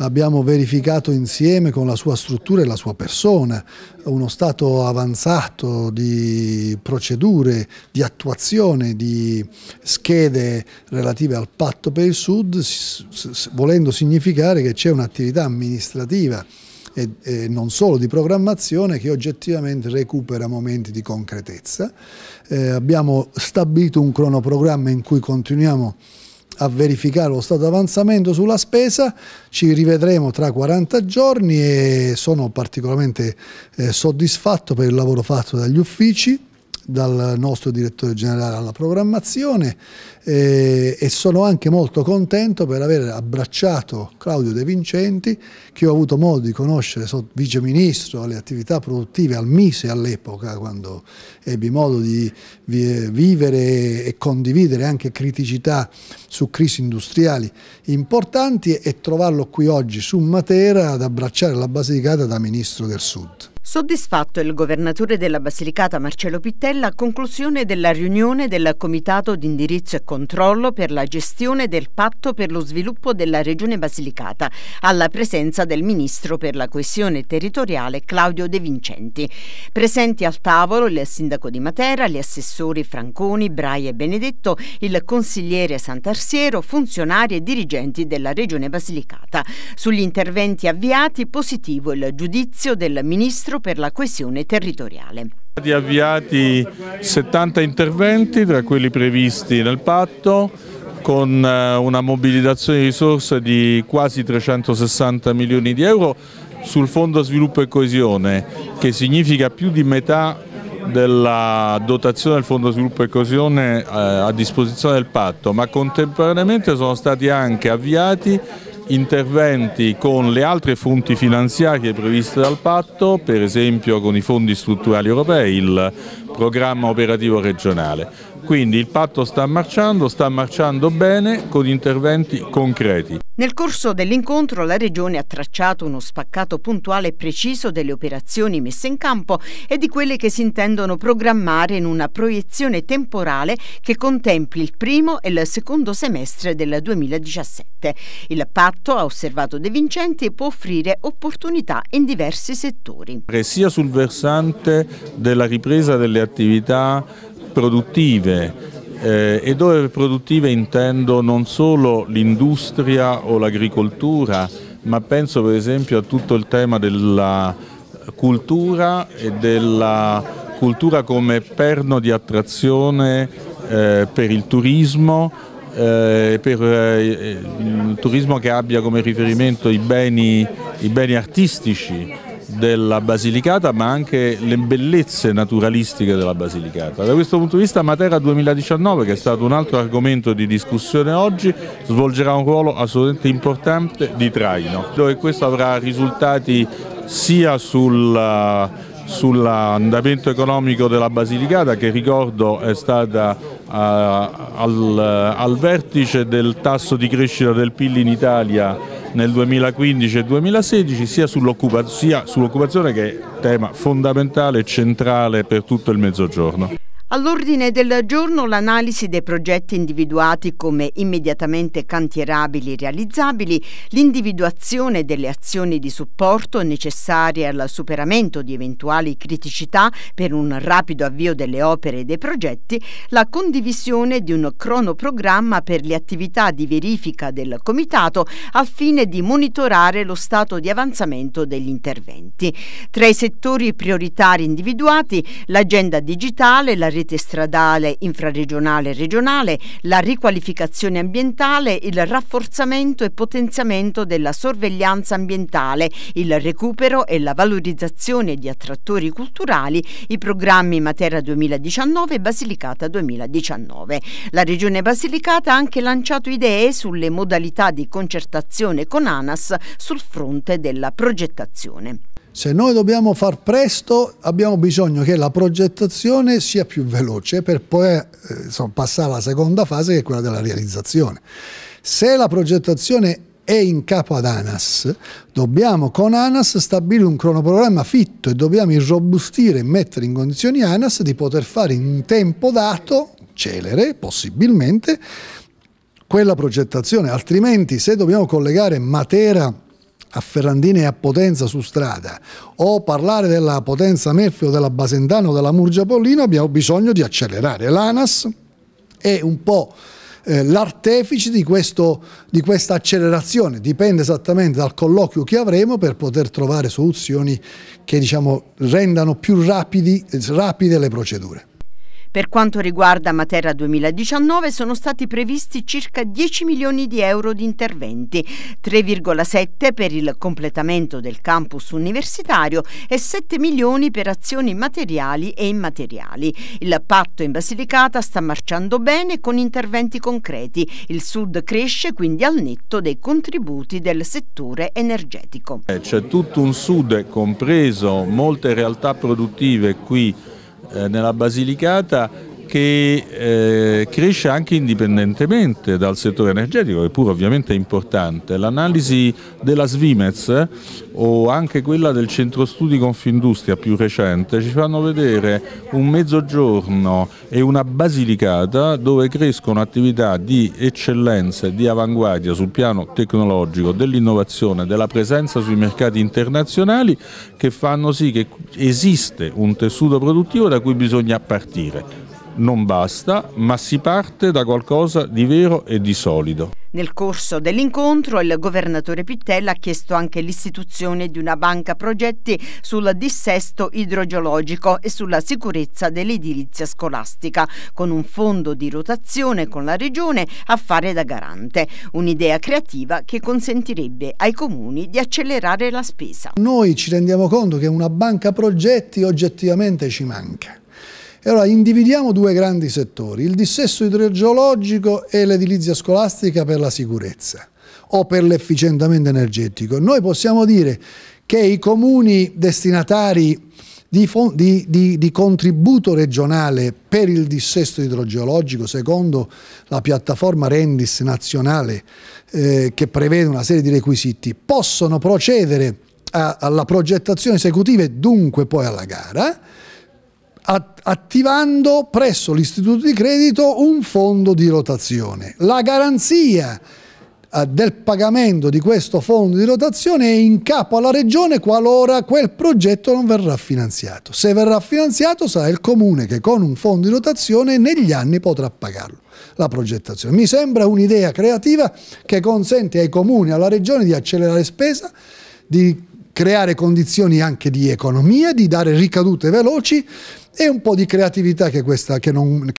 abbiamo verificato insieme con la sua struttura e la sua persona, uno stato avanzato di procedure, di attuazione, di schede relative al patto per il Sud, volendo significare che c'è un'attività amministrativa e, non solo di programmazione che oggettivamente recupera momenti di concretezza. Eh, abbiamo stabilito un cronoprogramma in cui continuiamo a verificare lo stato d'avanzamento sulla spesa, ci rivedremo tra 40 giorni e sono particolarmente eh, soddisfatto per il lavoro fatto dagli uffici dal nostro direttore generale alla programmazione eh, e sono anche molto contento per aver abbracciato Claudio De Vincenti che ho avuto modo di conoscere viceministro alle attività produttive al Mise all'epoca quando ebbi modo di vivere e condividere anche criticità su crisi industriali importanti e trovarlo qui oggi su Matera ad abbracciare la Basilicata da ministro del Sud. Soddisfatto il governatore della Basilicata Marcello Pittella a conclusione della riunione del Comitato di indirizzo e controllo per la gestione del patto per lo sviluppo della Regione Basilicata, alla presenza del Ministro per la coesione territoriale Claudio De Vincenti. Presenti al tavolo il Sindaco di Matera, gli assessori Franconi, Brai e Benedetto, il consigliere Sant'Arsiero, funzionari e dirigenti della Regione Basilicata. Sugli interventi avviati positivo il giudizio del Ministro Ministro per la questione territoriale. Sono avviati 70 interventi tra quelli previsti nel patto con eh, una mobilitazione di risorse di quasi 360 milioni di euro sul Fondo Sviluppo e Coesione che significa più di metà della dotazione del Fondo Sviluppo e Coesione eh, a disposizione del patto, ma contemporaneamente sono stati anche avviati interventi con le altre fonti finanziarie previste dal patto, per esempio con i fondi strutturali europei, il programma operativo regionale. Quindi il patto sta marciando, sta marciando bene con interventi concreti. Nel corso dell'incontro la Regione ha tracciato uno spaccato puntuale e preciso delle operazioni messe in campo e di quelle che si intendono programmare in una proiezione temporale che contempli il primo e il secondo semestre del 2017. Il patto, ha osservato De Vincenti, può offrire opportunità in diversi settori. Sia sul versante della ripresa delle attività produttive eh, e dove produttive intendo non solo l'industria o l'agricoltura, ma penso per esempio a tutto il tema della cultura e della cultura come perno di attrazione eh, per il turismo, eh, per eh, il turismo che abbia come riferimento i beni, i beni artistici della Basilicata ma anche le bellezze naturalistiche della Basilicata. Da questo punto di vista Matera 2019 che è stato un altro argomento di discussione oggi svolgerà un ruolo assolutamente importante di traino e questo avrà risultati sia sul eh, sull'andamento economico della Basilicata che ricordo è stata uh, al, al vertice del tasso di crescita del PIL in Italia nel 2015 e 2016 sia, sull'occupazione che è tema fondamentale e centrale per tutto il mezzogiorno. All'ordine del giorno l'analisi dei progetti individuati come immediatamente cantierabili e realizzabili, l'individuazione delle azioni di supporto necessarie al superamento di eventuali criticità per un rapido avvio delle opere e dei progetti, la condivisione di un cronoprogramma per le attività di verifica del Comitato al fine di monitorare lo stato di avanzamento degli interventi. Tra i settori prioritari individuati, l'agenda digitale, la rete stradale infraregionale e regionale, la riqualificazione ambientale, il rafforzamento e potenziamento della sorveglianza ambientale, il recupero e la valorizzazione di attrattori culturali, i programmi Matera 2019 e Basilicata 2019. La Regione Basilicata ha anche lanciato idee sulle modalità di concertazione con ANAS sul fronte della progettazione. Se noi dobbiamo far presto abbiamo bisogno che la progettazione sia più veloce per poi eh, insomma, passare alla seconda fase che è quella della realizzazione. Se la progettazione è in capo ad ANAS, dobbiamo con ANAS stabilire un cronoprogramma fitto e dobbiamo irrobustire e mettere in condizioni ANAS di poter fare in tempo dato, celere possibilmente, quella progettazione, altrimenti se dobbiamo collegare Matera a Ferrandina e a Potenza su strada o parlare della Potenza Melfi o della Basentano o della Murgia Pollino abbiamo bisogno di accelerare. L'ANAS è un po' eh, l'artefice di, di questa accelerazione, dipende esattamente dal colloquio che avremo per poter trovare soluzioni che diciamo, rendano più rapidi, rapide le procedure. Per quanto riguarda Matera 2019 sono stati previsti circa 10 milioni di euro di interventi, 3,7 per il completamento del campus universitario e 7 milioni per azioni materiali e immateriali. Il patto in Basilicata sta marciando bene con interventi concreti. Il sud cresce quindi al netto dei contributi del settore energetico. C'è tutto un sud compreso molte realtà produttive qui eh, nella Basilicata che eh, cresce anche indipendentemente dal settore energetico, che pure ovviamente è importante. L'analisi della Svimez eh, o anche quella del centro studi Confindustria più recente ci fanno vedere un mezzogiorno e una Basilicata dove crescono attività di eccellenza e di avanguardia sul piano tecnologico, dell'innovazione, della presenza sui mercati internazionali che fanno sì che esiste un tessuto produttivo da cui bisogna partire non basta, ma si parte da qualcosa di vero e di solido. Nel corso dell'incontro il governatore Pittella ha chiesto anche l'istituzione di una banca progetti sul dissesto idrogeologico e sulla sicurezza dell'edilizia scolastica, con un fondo di rotazione con la regione a fare da garante. Un'idea creativa che consentirebbe ai comuni di accelerare la spesa. Noi ci rendiamo conto che una banca progetti oggettivamente ci manca e allora individuiamo due grandi settori, il dissesto idrogeologico e l'edilizia scolastica per la sicurezza o per l'efficientamento energetico. Noi possiamo dire che i comuni destinatari di, di, di, di, contributo regionale per il dissesto idrogeologico secondo la piattaforma Rendis nazionale eh, che prevede una serie di requisiti possono procedere a, alla progettazione esecutiva e dunque poi alla gara attivando presso l'istituto di credito un fondo di rotazione. La garanzia eh, del pagamento di questo fondo di rotazione è in capo alla regione qualora quel progetto non verrà finanziato. Se verrà finanziato sarà il comune che con un fondo di rotazione negli anni potrà pagarlo, la progettazione. Mi sembra un'idea creativa che consente ai comuni e alla regione di accelerare spesa, di creare condizioni anche di economia, di dare ricadute veloci e un po' di creatività che, questa, che, non,